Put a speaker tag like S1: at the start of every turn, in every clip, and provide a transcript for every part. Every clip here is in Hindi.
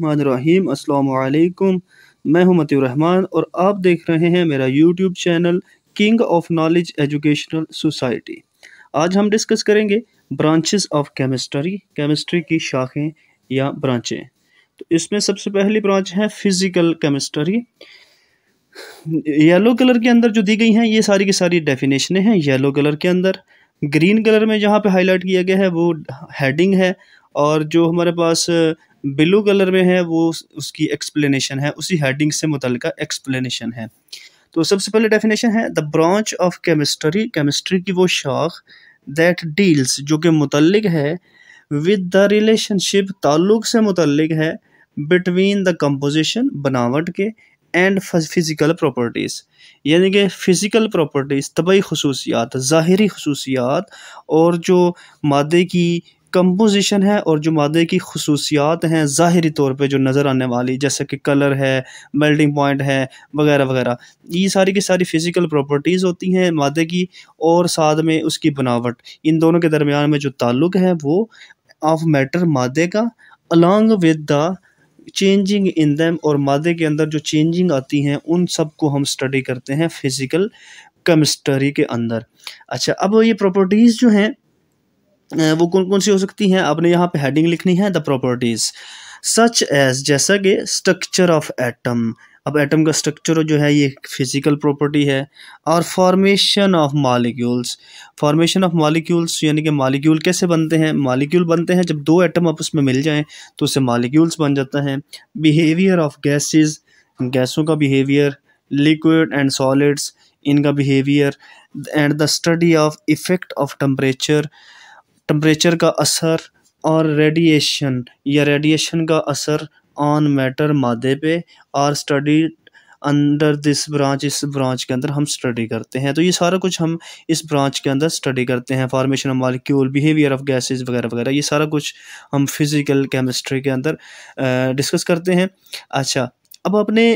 S1: रहीम अस्सलाम वालेकुम मैं हूं मतीव रहमान और आप देख रहे हैं मेरा YouTube channel king of knowledge educational society आज हम डिस्कस करेंगे ब्रांचेस ऑफ केमिस्ट्री केमिस्ट्री की शाखें या ब्रांचें तो इसमें सबसे पहली ब्रांच है फिज़िकल केमिस्ट्री येलो कलर के अंदर जो दी गई हैं ये सारी की सारी डेफिनेशनें हैं येलो कलर के अंदर ग्रीन कलर में जहाँ पे हाईलाइट किया गया है वो हेडिंग है और जो हमारे पास ब्लू कलर में है वो उसकी एक्सप्लेनेशन है उसी हेडिंग से मुतल एक्सप्लेनेशन है तो सबसे पहले डेफिनेशन है the branch of chemistry chemistry की वो शाख दैट डील्स जो कि मुतलक है विद द रिलेशनशिप ताल्लुक से मुतलक है बिटवीन द कम्पोजिशन बनावट के एंड फिज़िकल प्रॉपर्टीज़ यानी कि फ़िज़िकल प्रॉपर्टीज़ तबी खसूसियात ज़ाहरी खसूसियात और जो मादे की कंपोजिशन है और जो मादे की खसूसियात हैं ज़ाहरी तौर पे जो नज़र आने वाली जैसे कि कलर है मेल्टिंग पॉइंट है वगैरह वगैरह ये सारी की सारी फ़िज़िकल प्रॉपर्टीज़ होती हैं मादे की और साथ में उसकी बनावट इन दोनों के दरमियान में जो ताल्लुक़ है वो ऑफ मैटर मादे का along with the changing in them और मादे के अंदर जो चेंजिंग आती हैं उन सब को हम स्टडी करते हैं फिज़िकल केमिस्ट्री के अंदर अच्छा अब ये प्रॉपर्टीज़ जो हैं वो कौन कौन सी हो सकती हैं आपने यहाँ पे हेडिंग लिखनी है द प्रॉपर्टीज़ सच एज जैसा कि स्ट्रक्चर ऑफ एटम अब एटम का स्ट्रक्चर जो है ये फिज़िकल प्रॉपर्टी है और formation of molecules formation of molecules यानी कि मालिक्यूल कैसे बनते हैं मालिक्यूल बनते हैं जब दो एटम आपस में मिल जाएं तो उससे मालिक्यूल्स बन जाता है बिहेवियर ऑफ गैसेस गैसों का बिहेवियर लिक्विड एंड सॉलिड्स इनका behaviour and the study of effect of temperature temperature का असर और रेडिएशन या रेडिएशन का असर ऑन मैटर मादे पे और स्टडी अंडर दिस ब्रांच इस ब्रांच के अंदर हम स्टडी करते हैं तो ये सारा कुछ हम इस ब्रांच के अंदर स्टडी करते हैं formation of molecule behaviour of gases वगैरह वगैरह ये सारा कुछ हम फिज़िकल केमिस्ट्री के अंदर डिस्कस करते हैं अच्छा अब अपने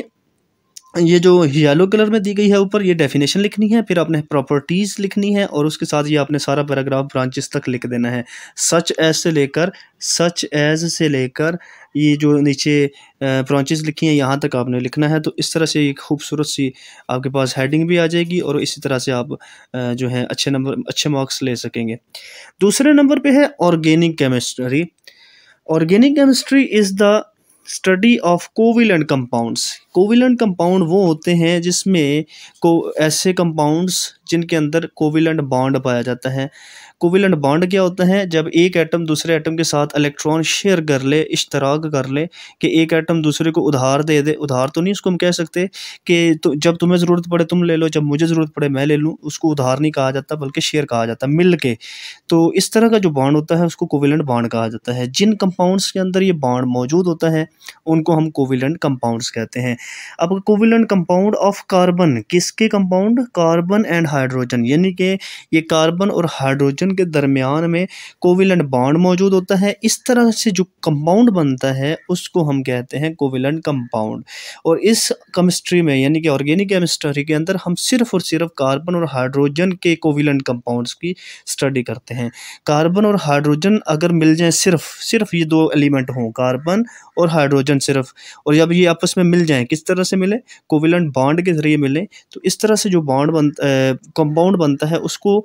S1: ये जो येलो कलर में दी गई है ऊपर ये डेफिनेशन लिखनी है फिर आपने प्रॉपर्टीज़ लिखनी है और उसके साथ ये आपने सारा पैराग्राफ ब्रांचेस तक लिख देना है सच एज से लेकर सच एज से लेकर ये जो नीचे ब्रांचेस लिखी हैं यहाँ तक आपने लिखना है तो इस तरह से एक खूबसूरत सी आपके पास हेडिंग भी आ जाएगी और इसी तरह से आप जो है अच्छे नंबर अच्छे मार्क्स ले सकेंगे दूसरे नंबर पर है organic chemistry organic chemistry is the study of covalent compounds covalent compound वो होते हैं जिसमें को ऐसे कंपाउंड्स जिनके अंदर कोविलेंट बॉन्ड पाया जाता है कोविलेंट बॉन्ड क्या होता है जब एक एटम दूसरे एटम के साथ इलेक्ट्रॉन शेयर कर ले इश्तराक कर ले कि एक एटम दूसरे को उधार दे दे उधार तो नहीं उसको हम कह सकते कि तो जब तुम्हें ज़रूरत पड़े तुम ले लो जब मुझे ज़रूरत पड़े मैं ले लूँ उसको उधार नहीं कहा जाता बल्कि शेयर कहा जाता है मिल के तो इस तरह का जो बॉन्ड होता है उसको कोविलेंट बॉन्ड कहा जाता है जिन कंपाउंड्स के अंदर ये बॉन्ड मौजूद होता है उनको हम कोविलेंट कंपाउंड्स कहते हैं अब कोविलेंट कंपाउंड ऑफ कार्बन किसके कंपाउंड कार्बन एंड हाइड्रोजन यानी कि ये कार्बन और हाइड्रोजन के दरमियान में कोविलेंट बॉन्ड मौजूद होता है इस तरह से जो कंपाउंड बनता है उसको हम कहते हैं कोविलेंट कंपाउंड और इस केमिस्ट्री में यानी कि ऑर्गेनिक केमिस्ट्री के अंदर हम सिर्फ और सिर्फ कार्बन और हाइड्रोजन के कोविलेंट कंपाउंड्स की स्टडी करते हैं कार्बन और हाइड्रोजन अगर मिल जाए सिर्फ सिर्फ ये दो एलिमेंट हों कार्बन और हाइड्रोजन सिर्फ और जब ये आपस में मिल जाए किस तरह से मिले कोविलेंट बॉन्ड के ज़रिए मिले तो इस तरह से जो बॉन्ड बन कंपाउंड बनता है उसको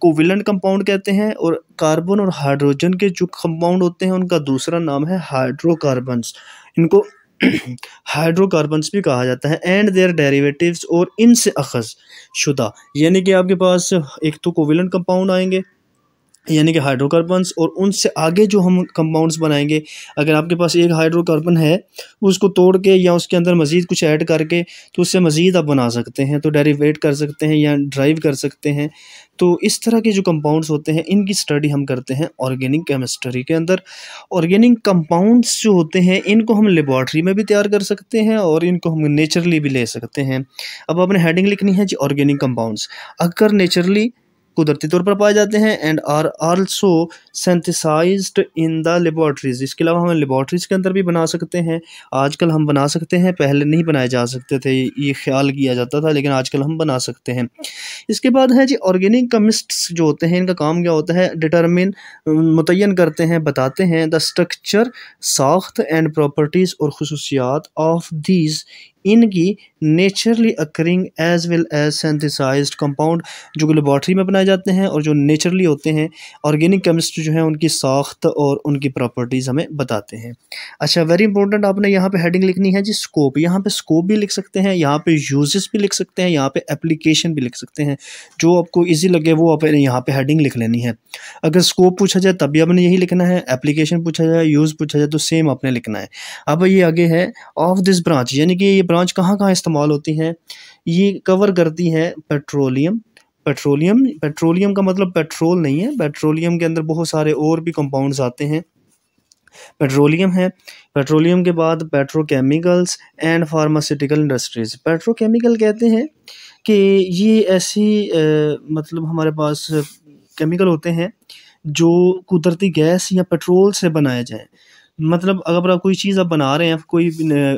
S1: कोविलेंट कंपाउंड कहते हैं और कार्बन और हाइड्रोजन के जो कंपाउंड होते हैं उनका दूसरा नाम है हाइड्रोकार्बन्स इनको हाइड्रोकार्बन्स भी कहा जाता है एंड देयर डेरिवेटिव्स और इनसे अखज शुदा यानी कि आपके पास एक तो कोविलेंट कंपाउंड आएंगे यानी कि हाइड्रोकार्बन्स और उनसे आगे जो हम कंपाउंड्स बनाएंगे अगर आपके पास एक हाइड्रोकार्बन है उसको तोड़ के या उसके अंदर मज़ीद कुछ ऐड करके तो उससे मज़ीद आप बना सकते हैं तो डेरिवेट कर सकते हैं या ड्राइव कर सकते हैं तो इस तरह के जो कंपाउंड्स होते हैं इनकी स्टडी हम करते हैं ऑर्गेनिक केमिस्ट्री के अंदर ऑर्गेनिक कंपाउंड्स जो होते हैं इनको हम लेबॉर्ट्री में भी तैयार कर सकते हैं और इनको हम नेचुरली भी ले सकते हैं अब आपने हेडिंग लिखनी है जी ऑर्गेनिक कंपाउंड्स अगर नेचुरली कुदरती तौर पर पाए जाते हैं and are also synthesized in the laboratories इसके अलावा हम लेबॉर्ट्रीज़ के अंदर भी बना सकते हैं आजकल हम बना सकते हैं पहले नहीं बनाए जा सकते थे ये ख्याल किया जाता था लेकिन आजकल हम बना सकते हैं इसके बाद है जी ऑर्गेनिक कमिस्ट्स जो होते हैं इनका काम क्या होता है डिटर्मिन मुतन करते हैं बताते हैं द स्ट्रक्चर साख्त एंड प्रॉपर्टीज़ और खसूसियात ऑफ दीज इनकी naturally occurring as well as synthesize compound जो कि लेबॉर्ट्री में बनाए जाते हैं और जो नेचुरली होते हैं ऑर्गेनिक केमिस्ट्री जो है उनकी साख्त और उनकी प्रॉपर्टीज़ हमें बताते हैं अच्छा वेरी इंपॉर्टेंट आपने यहाँ पे हेडिंग लिखनी है जी स्कोप यहाँ पे स्कोप भी लिख सकते हैं यहाँ पे यूजेस भी लिख सकते हैं यहाँ पे एप्लीकेशन भी लिख सकते हैं जो आपको ईजी लगे वो आप यहाँ पे हेडिंग लिख लेनी है अगर स्कोप पूछा जाए तब भी आपने यही लिखना है एप्लीकेशन पूछा जाए यूज़ पूछा जाए तो सेम आपने लिखना है अब ये आगे है ऑफ दिस ब्रांच यानी कि ये ब्रांच ब्रांच कहाँ कहाँ इस्तेमाल होती हैं ये कवर करती हैं पेट्रोलियम पेट्रोलियम पेट्रोलियम का मतलब पेट्रोल नहीं है पेट्रोलियम के अंदर बहुत सारे और भी कंपाउंड्स आते हैं पेट्रोलियम है पेट्रोलियम के बाद petrochemicals and pharmaceutical industries petrochemical कहते हैं कि ये ऐसी आ, मतलब हमारे पास केमिकल होते हैं जो कुदरती गैस या पेट्रोल से बनाए जाएँ मतलब अगर आप कोई चीज़ आप बना रहे हैं कोई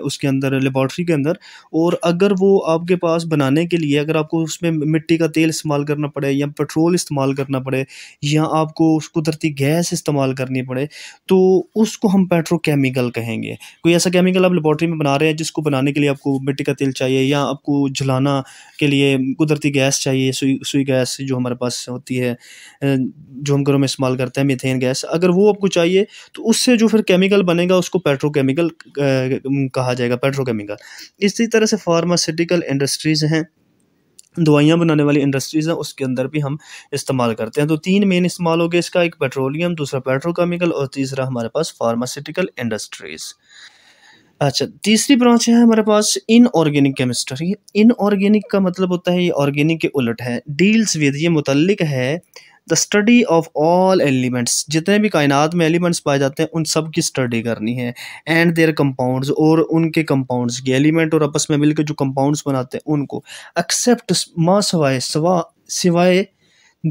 S1: उसके अंदर लेबॉर्ट्री के अंदर और अगर वो आपके पास बनाने के लिए अगर आपको उसमें मिट्टी का तेल इस्तेमाल करना पड़े या पेट्रोल इस्तेमाल करना पड़े या आपको उस कुदरती गैस इस्तेमाल करनी पड़े तो उसको हम पेट्रोकेमिकल कहेंगे कोई ऐसा केमिकल आप लेबॉर्ट्री में बना रहे हैं जिसको बनाने के लिए आपको मिट्टी का तेल चाहिए या आपको जलाना के लिए कुदरती गैस चाहिए सुई सुई गैस जो हमारे पास होती है जो हम घरों में इस्तेमाल करते हैं मिथेन गैस अगर वो आपको चाहिए तो उससे जो फिर केमिकल केमिकल बनेगा उसको पेट्रोकेमिकल कहा जाएगा पेट्रोकेमिकल इसी तरह से फार्मास्यूटिकल इंडस्ट्रीज़ हैं दवाइयाँ बनाने वाली इंडस्ट्रीज़ हैं उसके अंदर भी हम इस्तेमाल करते हैं तो तीन मेन इस्तेमाल हो गए इसका एक पेट्रोलियम दूसरा पेट्रोकेमिकल और तीसरा हमारे पास फार्मास्यूटिकल इंडस्ट्रीज़ अच्छा तीसरी ब्रांच है हमारे पास इनऑर्गेनिक केमिस्ट्री इनऑर्गेनिक का मतलब होता है ये ऑर्गेनिक के उलट है डील्स विद ये मुतलिक है the study of all elements जितने भी कायनात में एलिमेंट्स पाए जाते हैं उन सब की स्टडी करनी है एंड देयर कंपाउंड्स और उनके कंपाउंड्स की एलिमेंट और आपस में मिलकर जो कंपाउंड्स बनाते हैं उनको एक्सेप्ट माँ सवाए सवा सिवाय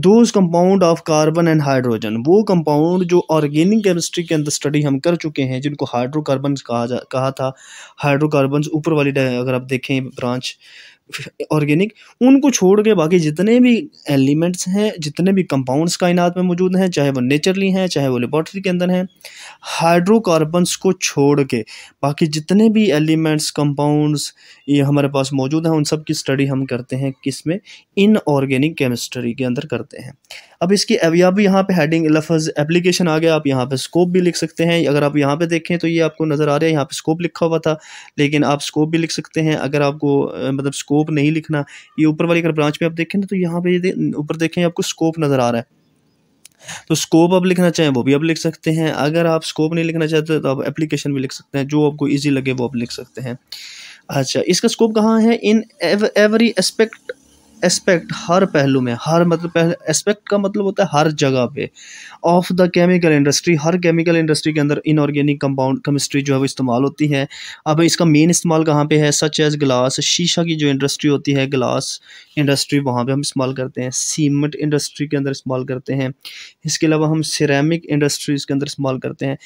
S1: those compound of carbon and hydrogen वो कंपाउंड जो ऑर्गेनिक केमिस्ट्री के अंदर स्टडी हम कर चुके हैं जिनको हाइड्रोकार्बन कहा जा कहा था हाइड्रोकार्बन ऊपर वाली अगर आप देखें ब्रांच ऑर्गेनिक उनको छोड़ के बाकी जितने भी एलिमेंट्स हैं जितने भी कंपाउंड्स कायनात में मौजूद हैं चाहे वो नेचरली हैं चाहे वो लेबॉर्ट्री के अंदर हैं हाइड्रोकार्बन्स को छोड़ के बाकी जितने भी एलिमेंट्स कंपाउंड्स ये हमारे पास मौजूद हैं उन सब की स्टडी हम करते हैं किस में इनऑर्गेनिक केमिस्ट्री के अंदर करते हैं अब इसकी अब यहाँ पे हेडिंग लफज एप्लीकेशन आ गया आप यहाँ पे स्कोप भी लिख सकते हैं अगर आप यहाँ पे देखें तो ये आपको नज़र आ रहा है यहाँ पे स्कोप लिखा हुआ था लेकिन आप स्कोप भी लिख सकते हैं अगर आपको मतलब स्कोप नहीं लिखना ये ऊपर वाली अगर ब्रांच में आप देखें तो यहाँ पे ऊपर देखें आपको स्कोप नज़र आ रहा है तो स्कोप आप लिखना चाहें वो भी आप लिख सकते हैं अगर आप स्कोप नहीं लिखना चाहते तो आप एप्लीकेशन भी लिख सकते हैं जो आपको ईजी लगे वो आप लिख सकते हैं अच्छा इसका स्कोप कहाँ है इन एवरी एस्पेक्ट एस्पेक्ट हर पहलू में हर मतलब एस्पेक्ट का मतलब होता है हर जगह पे ऑफ द केमिकल इंडस्ट्री हर केमिकल इंडस्ट्री के अंदर इनऑर्गेनिक कंपाउंड केमिस्ट्री जो है वो इस्तेमाल होती है अब इसका मेन इस्तेमाल कहाँ पे है सच एज ग्लास शीशा की जो इंडस्ट्री होती है ग्लास इंडस्ट्री वहाँ पे हम इस्तेमाल करते हैं सीमेंट इंडस्ट्री के अंदर इस्तेमाल करते हैं इसके अलावा हम सिरेमिक इंडस्ट्रीज़ के अंदर इस्तेमाल करते हैं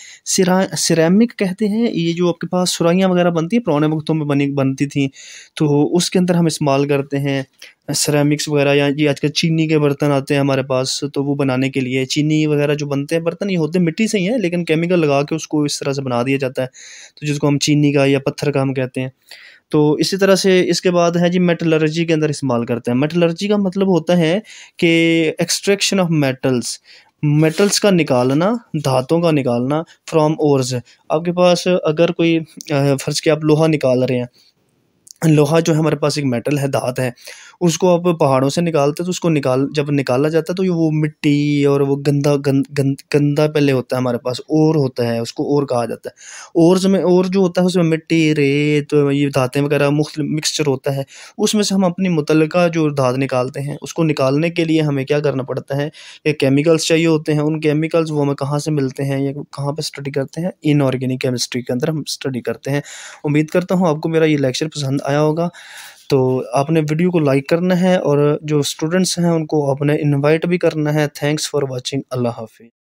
S1: सिरेमिक कहते हैं ये जो आपके पास सुराइयाँ वगैरह बनती हैं पुराने वक्तों में बनी बनती थी तो उसके अंदर हम इस्तेमाल करते हैं सरामिक्स वगैरह या ये आजकल चीनी के बर्तन आते हैं हमारे पास तो वो बनाने के लिए चीनी वगैरह जो बनते हैं बर्तन ये होते हैं मिट्टी से ही हैं लेकिन केमिकल लगा के उसको इस तरह से बना दिया जाता है तो जिसको हम चीनी का या पत्थर का हम कहते हैं तो इसी तरह से इसके बाद है जी मेटलर्जी के अंदर इस्तेमाल करते हैं मेटलर्जी का मतलब होता है कि एक्सट्रैक्शन ऑफ मेटल्स मेटल्स का निकालना धातों का निकालना फ्रॉम ओर्स आपके पास अगर कोई फ़र्ज़ के आप लोहा निकाल रहे हैं लोहा जो है हमारे पास एक मेटल है धात है उसको आप पहाड़ों से निकालते हैं तो उसको निकाल जब निकाला जाता है तो वो मिट्टी और वो गंदा गंद, गंद गंदा पहले होता है हमारे पास और होता है उसको और कहा जाता है और में और जो होता है उसमें मिट्टी रेत तो ये धातें वगैरह मुख्त मिक्सचर होता है उसमें से हम अपनी मुतल जो धात निकालते हैं उसको निकालने के लिए हमें क्या करना पड़ता है ये केमिकल्स चाहिए होते हैं उन केमिकल्स वो हमें कहाँ से मिलते हैं या कहाँ पर स्टडी करते हैं इनऑर्गेनिक केमिस्ट्री के अंदर हम स्टडी करते हैं उम्मीद करता हूँ आपको मेरा ये लेक्चर पसंद आया आया होगा तो आपने वीडियो को लाइक करना है और जो स्टूडेंट्स हैं उनको आपने इनवाइट भी करना है थैंक्स फॉर वाचिंग अल्लाह हाफिज़